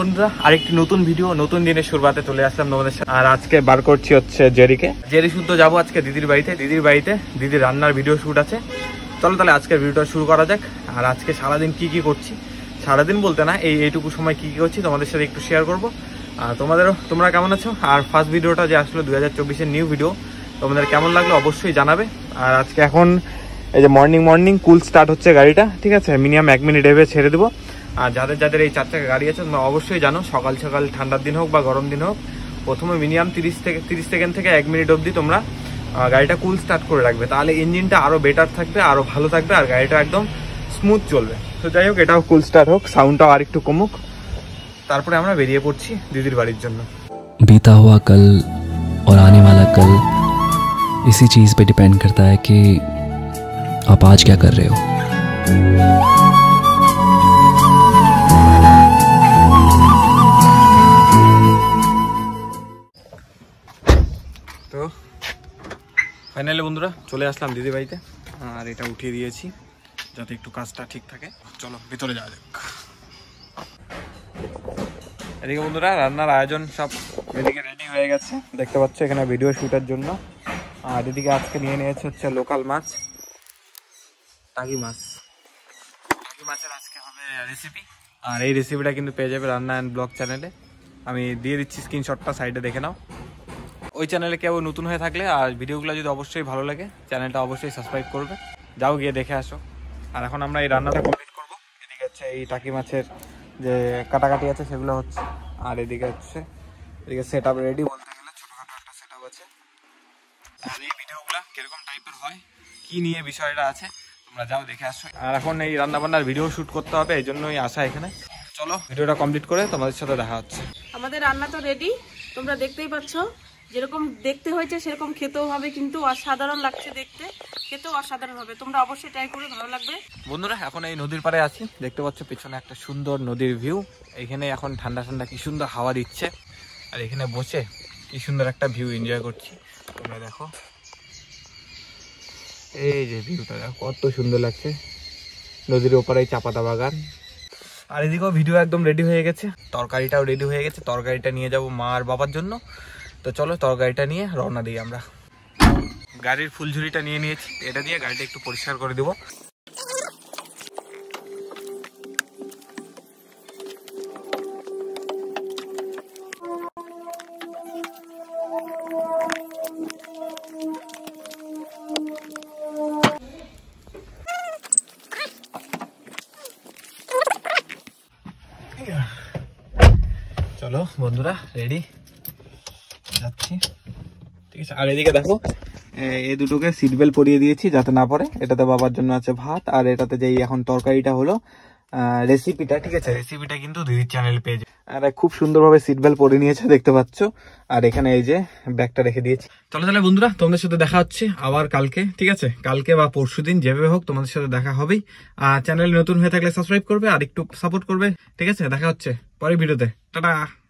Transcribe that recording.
বন্ধুরা আরেকটি নতুন ভিডিও নতুন দিনের শুরুতে চলে আসলাম তোমাদের সাথে আর আজকে বার করছি হচ্ছে জেরিকে জেরি শুদ্ধ যাবো আজকে দিদির বাড়িতে দিদির বাড়িতে দিদির রান্নার ভিডিও শুট আছে চলো তাহলে আজকের ভিডিওটা শুরু করা যাক আর আজকে সারাদিন কি কি করছি সারাদিন বলতে না এই এইটুকু সময় কি কি করছি তোমাদের সাথে একটু শেয়ার করবো আর তোমাদেরও তোমরা কেমন আছো আর ফার্স্ট ভিডিওটা যে আসলো দু হাজার নিউ ভিডিও তোমাদের কেমন লাগলো অবশ্যই জানাবে আর আজকে এখন এই যে মর্নিং মর্নিং কুল স্টার্ট হচ্ছে গাড়িটা ঠিক আছে মিনিমাম এক মিনিট এভাবে ছেড়ে দেবো আর যাদের যাদের এই চার চাকা গাড়ি আছে তোমরা অবশ্যই জানো সকাল সকাল ঠান্ডার দিন হোক বা গরম দিন হোক প্রথমে মিনিমাম তিরিশ থেকে তিরিশ সেকেন্ড থেকে এক মিনিট অবধি তোমরা গাড়িটা কুল স্টার্ট করে রাখবে তাহলে ইঞ্জিনটা আরও বেটার থাকবে আরও ভালো থাকবে আর গাড়িটা একদম স্মুথ চলবে তো যাই হোক এটাও কুল স্টার্ট হোক সাউন্ডটাও আর একটু কমুক তারপরে আমরা বেরিয়ে পড়ছি দিদির বাড়ির জন্য বিতা হওয়া কাল ওর आने কাল ইসি इसी चीज़ পে ডিপেন্ড करता হয় কি আপ আজ ক্যা কর রে हो ফাইনালি বন্ধুরা চলে আসলাম দিদি বাড়িতে আর এটা উঠিয়ে দিয়েছি যাতে একটু কাজটা ঠিক থাকে চলো ভিতরে যাওয়া যাক এদিকে বন্ধুরা রান্নার আয়োজন সব এদিকে রেডি হয়ে গেছে দেখতে পাচ্ছ এখানে ভিডিও শ্যুটের জন্য আর এদিকে আজকে নিয়ে নিয়েছে হচ্ছে লোকাল মাছ টাকি মাছ টাকি মাছের আজকে হবে রেসিপি আর এই রেসিপিটা কিন্তু পেয়ে যাবে রান্না অ্যান্ড ব্লগ চ্যানেলে আমি দিয়ে দিচ্ছি স্ক্রিনশটটা সাইডে দেখে নাও ওই চ্যানেলে কেউ নতুন হয়ে থাকলে আর ভিডিওগুলো যদি অবশ্যই ভালো লাগে চ্যানেলটা অবশ্যই সাবস্ক্রাইব করবে যাও গিয়ে দেখে আসো আর এখন আমরা এই রান্নাটা কমপ্লিট করবো এদিকে হচ্ছে এই টাকি মাছের যে কাটাকাটি আছে সেগুলো হচ্ছে আর এদিকে হচ্ছে এদিকে সেট আপ রেডি বলতে গেলে ছোটোখাটো একটা সেট আপ আছে আর এই ভিডিওগুলো কীরকম টাইপের হয় কি নিয়ে বিষয়টা আছে তোমরা যাও দেখে আসো আর এখন এই রান্নাবান্নার ভিডিও শ্যুট করতে হবে এই জন্যই আসা এখানে চলো ভিডিওটা কমপ্লিট করে তোমাদের সাথে দেখা হচ্ছে আমাদের রান্না তো রেডি তোমরা দেখতেই পাচ্ছ যেরকম দেখতে হয়েছে সেরকম খেতেও হবে কিন্তু অসাধারণ লাগছে দেখতে খেতেও অসাধারণ হবে তোমরা অবশ্যই ট্রাই করে ভালো লাগবে বন্ধুরা এখন এই নদীর পাড়ে আছি দেখতে পাচ্ছ পিছনে একটা সুন্দর নদীর ভিউ এখানে এখন ঠান্ডা ঠান্ডা কি সুন্দর হাওয়া দিচ্ছে আর এখানে বসে কি সুন্দর একটা ভিউ এনজয় করছি তোমরা দেখো এই যে ভিউটা দেখো কত সুন্দর লাগছে নদীর ওপারে চাপাতা বাগান আর এদিকেও ভিডিও একদম রেডি হয়ে গেছে তরকারিটাও রেডি হয়ে গেছে তরকারিটা নিয়ে যাব মা আর বাবার জন্য তো চলো তরকারিটা নিয়ে রওনা দিই আমরা গাড়ির ফুলঝুরিটা নিয়ে নিয়েছি এটা দিয়ে গাড়িটা একটু পরিষ্কার করে দেবো চলো বন্ধুরা রেডি যাচ্ছি ঠিক আছে আর এদিকে দেখো এই দুটোকে সিট বেল্ট পরিয়ে দিয়েছি যাতে না পরে এটাতে বাবার জন্য আছে ভাত আর এটাতে যেই এখন তরকারিটা হলো রেসিপিটা ঠিক আছে রেসিপিটা কিন্তু দিদির চ্যানেল পেয়ে আর খুব সুন্দরভাবে সিট বেল্ট পরে নিয়েছে দেখতে পাচ্ছ আর এখানে এই যে ব্যাগটা রেখে দিয়েছি চলো তাহলে বন্ধুরা তোমাদের সাথে দেখা হচ্ছে আবার কালকে ঠিক আছে কালকে বা পরশু দিন যেভাবে হোক তোমাদের সাথে দেখা হবেই আর চ্যানেল নতুন হয়ে থাকলে সাবস্ক্রাইব করবে আর একটু সাপোর্ট করবে ঠিক আছে দেখা হচ্ছে পরে ভিডিওতে টাটা